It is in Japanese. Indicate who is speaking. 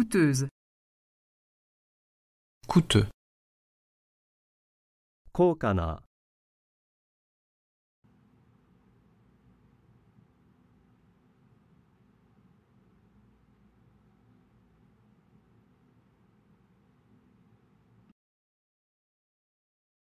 Speaker 1: coûteuse. coûteux. 高価な